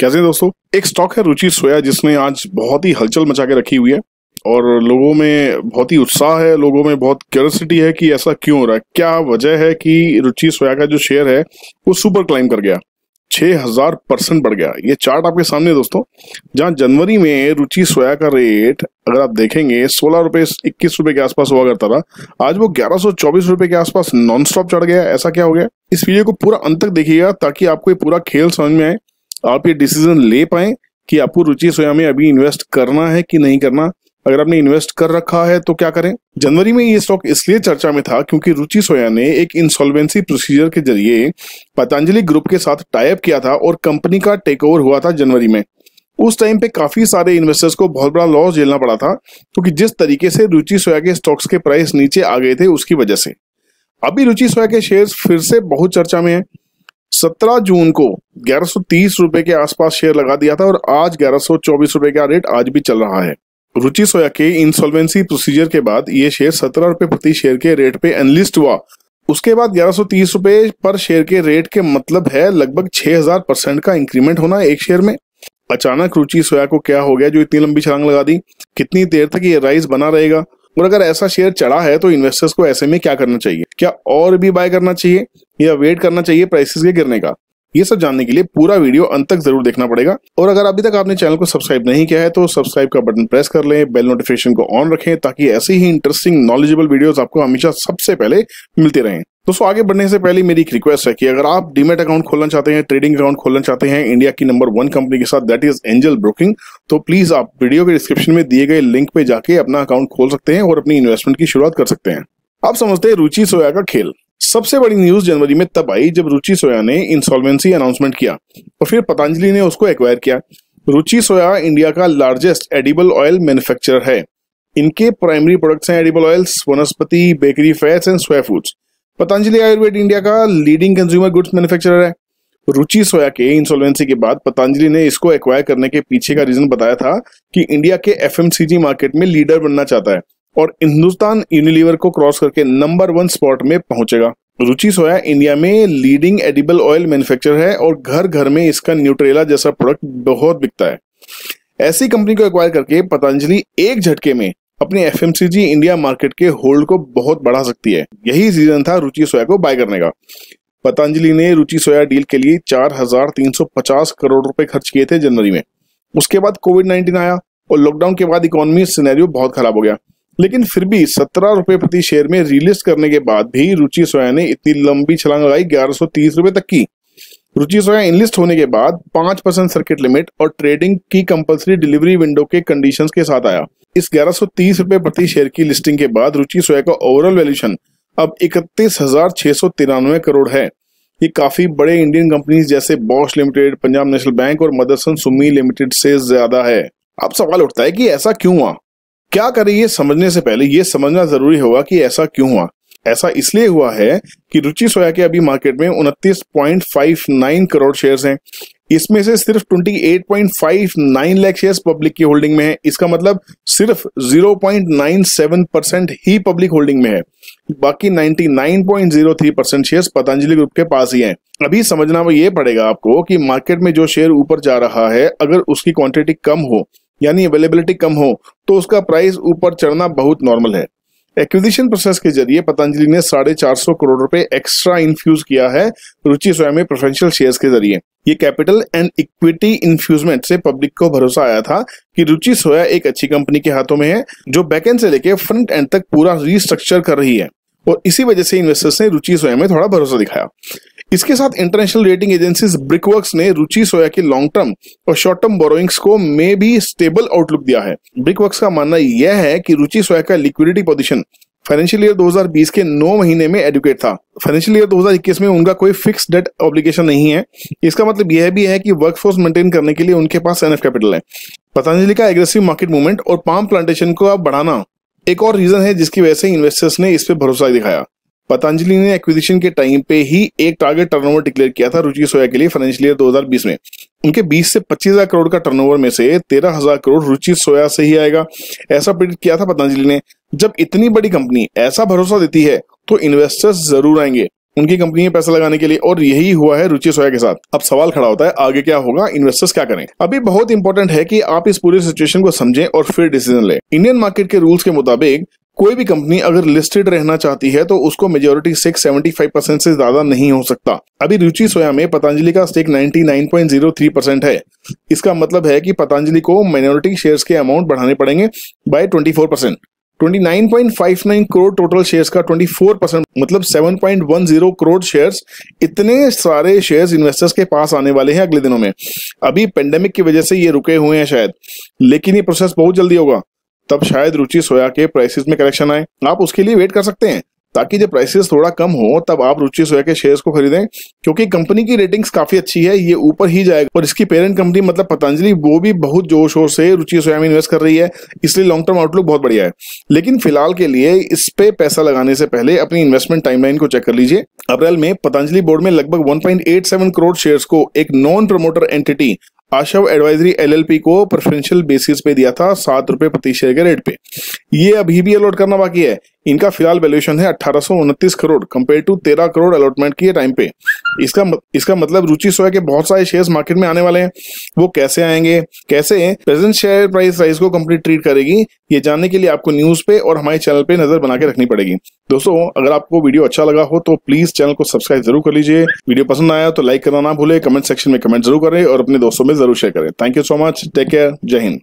कैसे दोस्तों एक स्टॉक है रुचि सोया जिसने आज बहुत ही हलचल मचा के रखी हुई है और लोगों में बहुत ही उत्साह है लोगों में बहुत क्यूरसिटी है कि ऐसा क्यों हो रहा है क्या वजह है कि रुचि सोया का जो शेयर है वो सुपर क्लाइम कर गया छह हजार परसेंट बढ़ गया ये चार्ट आपके सामने दोस्तों जहां जनवरी में रुचि सोया का रेट अगर आप देखेंगे सोलह रुपए इक्कीस रुपए के आसपास हुआ करता था आज वो ग्यारह सौ चौबीस रुपए के आसपास नॉनस्टॉप चढ़ गया ऐसा क्या हो गया इस वीडियो को पूरा अंत तक देखिएगा ताकि आपको ये पूरा खेल समझ में आए आप ये डिसीजन ले पाए कि आपको रुचि सोया में अभी इन्वेस्ट करना है कि नहीं करना अगर आपने इन्वेस्ट कर रखा है तो क्या करें जनवरी में ये स्टॉक इसलिए चर्चा में था क्योंकि रुचि सोया ने एक इंसॉल्वेंसी प्रोसीजर के जरिए पतंजलि ग्रुप के साथ टाइप किया था और कंपनी का टेक ओवर हुआ था जनवरी में उस टाइम पे काफी सारे इन्वेस्टर्स को बहुत बड़ा लॉस झेलना पड़ा था क्योंकि तो जिस तरीके से रुचि सोया के स्टॉक्स के प्राइस नीचे आ गए थे उसकी वजह से अभी रुचि सोया के शेयर्स फिर से बहुत चर्चा में है सत्रह जून को ग्यारह तीस रुपए के आसपास शेयर लगा दिया था और आज ग्यारह सौ चौबीस रुपए का रेट आज भी चल रहा है रुचि सोया के इंसॉल्वेंसी प्रोसीजर के बाद ये शेयर सत्रह रुपए प्रति शेयर के रेट पे एनलिस्ट हुआ उसके बाद ग्यारह तीस रुपए पर शेयर के रेट के मतलब है लगभग छह हजार परसेंट का इंक्रीमेंट होना एक शेयर में अचानक रुचि सोया को क्या हो गया जो इतनी लंबी छलांग लगा दी कितनी देर तक ये राइस बना रहेगा और अगर ऐसा शेयर चढ़ा है तो इन्वेस्टर्स को ऐसे में क्या करना चाहिए क्या और भी बाय करना चाहिए या वेट करना चाहिए प्राइसेस के गिरने का ये सब जानने के लिए पूरा वीडियो अंत तक जरूर देखना पड़ेगा और अगर अभी तक आपने चैनल को सब्सक्राइब नहीं किया है तो सब्सक्राइब का बटन प्रेस कर लें बेल नोटिफिकेशन को ऑन रखें ताकि ऐसे ही इंटरेस्टिंग नॉलेजेबल वीडियोस आपको हमेशा सबसे पहले मिलते रहें दोस्तों आगे बढ़ने से पहले मेरी एक रिक्वेस्ट है कि अगर आप डीमेट अकाउंट खोलना चाहते हैं ट्रेडिंग अकाउंट खोलना चाहते हैं इंडिया की नंबर वन कंपनी के साथ दैट इज एंजल ब्रोकिंग तो प्लीज आप वीडियो के डिस्क्रिप्शन में दिए गए लिंक पे जाके अपना अकाउंट खोल सकते हैं और अपनी इन्वेस्टमेंट की शुरुआत कर सकते हैं आप समझते हैं रुचि सोया का खेल सबसे बड़ी न्यूज जनवरी में तब आई जब रुचि सोया ने इंस्टॉलमेंसी अनाउंसमेंट किया और फिर पतंजलि ने उसको एक्वायर किया रुचि सोया इंडिया का लार्जेस्ट एडिबल ऑयल मैन्युफैक्चरर है इनके प्राइमरी प्रोडक्ट्स हैं एडिबल ऑयल्स वनस्पति bakery fats and soya foods Patanjali Ayurved India का लीडिंग कंज्यूमर गुड्स मैन्युफैक्चरर है रुचि सोया के इंसॉल्वेंसी के बाद पतंजलि ने इसको एक्वायर करने के पीछे का रीजन बताया था कि इंडिया के एफ मार्केट में लीडर बनना चाहता है और हिंदुस्तान यूनिलीवर को क्रॉस करके नंबर वन स्पॉट में पहुंचेगा रुचि सोया इंडिया में लीडिंग एडिबल ऑयल मैन्युफैक्चर है और घर घर में इसका न्यूट्रेला जैसा प्रोडक्ट बहुत बिकता है ऐसी कंपनी को एक्वायर करके पतंजलि एक झटके में अपनी एफ इंडिया मार्केट के होल्ड को बहुत बढ़ा सकती है यही रीजन था रुचि सोया को बाय करने का पतंजलि ने रुचि सोया डील के लिए 4,350 करोड़ रुपए खर्च किए थे जनवरी में उसके बाद कोविड 19 आया और लॉकडाउन के बाद इकोनॉमी सिनेरियो बहुत खराब हो गया लेकिन फिर भी सत्रह रुपए प्रति शेयर में रिलिस्ट करने के बाद भी रुचि सोया ने इतनी लंबी छलांग लगाई ग्यारह सौ तीस रुपए तक की रुचि सोया इनलिस्ट होने के बाद पांच परसेंट सर्किट लिमिट और ट्रेडिंग की कंपलसरी डिलीवरी विंडो के कंडीशंस के साथ आया इस ग्यारह सौ तीस रुपए प्रति शेयर की लिस्टिंग के बाद रुचि सोया का ओवरऑल वैल्यूशन अब इकतीस हजार छह सौ तिरानवे करोड़ है ये काफी बड़े इंडियन कंपनीज जैसे Bosch limited Punjab national bank और मदरसन सुमी लिमिटेड से ज्यादा है अब सवाल उठता है कि ऐसा क्यों हुआ क्या करें ये समझने से पहले ये समझना जरूरी होगा कि ऐसा क्यों हुआ ऐसा इसलिए हुआ है कि रुचि सोया के अभी मार्केट में उनतीस करोड़ शेयर्स हैं इसमें से सिर्फ 28.59 लाख शेयर्स पब्लिक की होल्डिंग में है इसका मतलब सिर्फ 0.97 परसेंट ही पब्लिक होल्डिंग में है बाकी 99.03 परसेंट शेयर पतंजलि ग्रुप के पास ही हैं अभी समझना वो ये पड़ेगा आपको कि मार्केट में जो शेयर ऊपर जा रहा है अगर उसकी क्वांटिटी कम हो यानी अवेलेबिलिटी कम हो तो उसका प्राइस ऊपर चढ़ना बहुत नॉर्मल है एक्विजिशन प्रोसेस के जरिए पतंजलि ने साढ़े चार सौ करोड़ रुपए एक्स्ट्रा इन्फ्यूज किया है रुचि स्वयं में शेयर्स के जरिए ये कैपिटल एंड इक्विटी इन्फ्यूजमेंट से पब्लिक को भरोसा आया था कि रुचि सोया एक अच्छी कंपनी के हाथों में है जो बैकेंड से लेके फ्रंट एंड तक पूरा रिस्ट्रक्चर कर रही है और इसी वजह से इन्वेस्टर्स ने रुचि सोया में थोड़ा भरोसा दिखाया इसके साथ इंटरनेशनल रेटिंग एजेंसीज ब्रिकवर्क्स ने रुचि सोया के लॉन्ग टर्म और शॉर्ट टर्म बोरोइंग्स को मे भी स्टेबल आउटलुक दिया है ब्रिकवर्क्स का मानना यह है कि रुचि सोया का लिक्विडिटी पोजिशन फाइनेंशियल ईयर 2020 के 9 महीने में एडुकेट था फाइनेंशियल ईयर 2021 में उनका कोई फिक्स डेट ऑब्लिगेशन नहीं है इसका मतलब यह भी है कि वर्कफोर्स मेंटेन करने के लिए उनके पास एनएफ कैपिटल है पतंजलि का एग्रेसिव मार्केट मूवमेंट और पाम प्लांटेशन को आप बढ़ाना एक और रीजन है जिसकी वजह से इन्वेस्टर्स ने इस पर भरोसा दिखाया पतंजलि ने एक्विजिशन के टाइम पे ही एक टारगेट टर्नओवर डिक्लेयर किया था रुचि सोया के लिए फाइनेंशियल ईयर 2020 में उनके 20 से 25,000 करोड़ का टर्नओवर में से 13,000 करोड़ रुचि सोया से ही आएगा ऐसा प्रिडिक्ट किया था पतंजलि ने जब इतनी बड़ी कंपनी ऐसा भरोसा देती है तो इन्वेस्टर्स जरूर आएंगे उनकी कंपनी में पैसा लगाने के लिए और यही हुआ है रुचि सोया के साथ अब सवाल खड़ा होता है आगे क्या होगा इन्वेस्टर्स क्या करें अभी बहुत इंपॉर्टेंट है कि आप इस पूरी सिचुएशन को समझें और फिर डिसीजन लें इंडियन मार्केट के रूल्स के मुताबिक कोई भी कंपनी अगर लिस्टेड रहना चाहती है तो उसको मेजोरिटी स्टेक 75 परसेंट से ज्यादा नहीं हो सकता अभी रुचि सोया में पतंजलि का स्टेक 99.03 परसेंट है इसका मतलब है कि पतंजलि को माइनॉरिटी शेयर्स के अमाउंट बढ़ाने पड़ेंगे by 24 percent 29.59 crore total shares का 24 परसेंट मतलब 7.10 करोड़ शेयर्स इतने सारे शेयर्स इन्वेस्टर्स के पास आने वाले हैं अगले दिनों में अभी पेंडेमिक की वजह से ये रुके हुए हैं शायद लेकिन ये प्रोसेस बहुत जल्दी होगा तब शायद रुचि सोया के प्राइसेस में करेक्शन आए आप उसके लिए वेट कर सकते हैं ताकि जब प्राइसेस थोड़ा कम हो तब आप रुचि सोया के शेयर्स को खरीदें क्योंकि कंपनी की रेटिंग्स काफी अच्छी है ये ऊपर ही जाएगा और इसकी पेरेंट कंपनी मतलब पतंजलि वो भी बहुत जोर शोर से रुचि सोया में इन्वेस्ट कर रही है इसलिए लॉन्ग टर्म आउटलुक बहुत बढ़िया है लेकिन फिलहाल के लिए इस पे पैसा लगाने से पहले अपनी इन्वेस्टमेंट टाइमलाइन को चेक कर लीजिए अप्रैल में पतंजलि बोर्ड में लगभग वन करोड़ शेयर को एक non promoter entity Ashav advisory LLP को प्रेफरेंशियल बेसिस पे दिया था सात रुपए प्रति शेयर के रेट पे ये अभी भी अलॉट करना बाकी है इनका फिलहाल वैल्यूएशन है अठारह करोड़ कंपेयर टू तेरह करोड़ अलॉटमेंट के टाइम पे इसका इसका मतलब रुचि सोया के बहुत सारे शेयर्स मार्केट में आने वाले हैं वो कैसे आएंगे कैसे प्रेजेंट शेयर प्राइस राइस को कंपनी ट्रीट करेगी ये जानने के लिए आपको न्यूज पे और हमारे चैनल पे नजर बना के रखनी पड़ेगी दोस्तों अगर आपको वीडियो अच्छा लगा हो तो प्लीज चैनल को सब्सक्राइब जरूर कर लीजिए वीडियो पसंद आया तो लाइक करना ना भूले कमेंट सेक्शन में कमेंट जरूर करें और अपने दोस्तों में जरूर शेयर करें thank you so much take care जय हिंद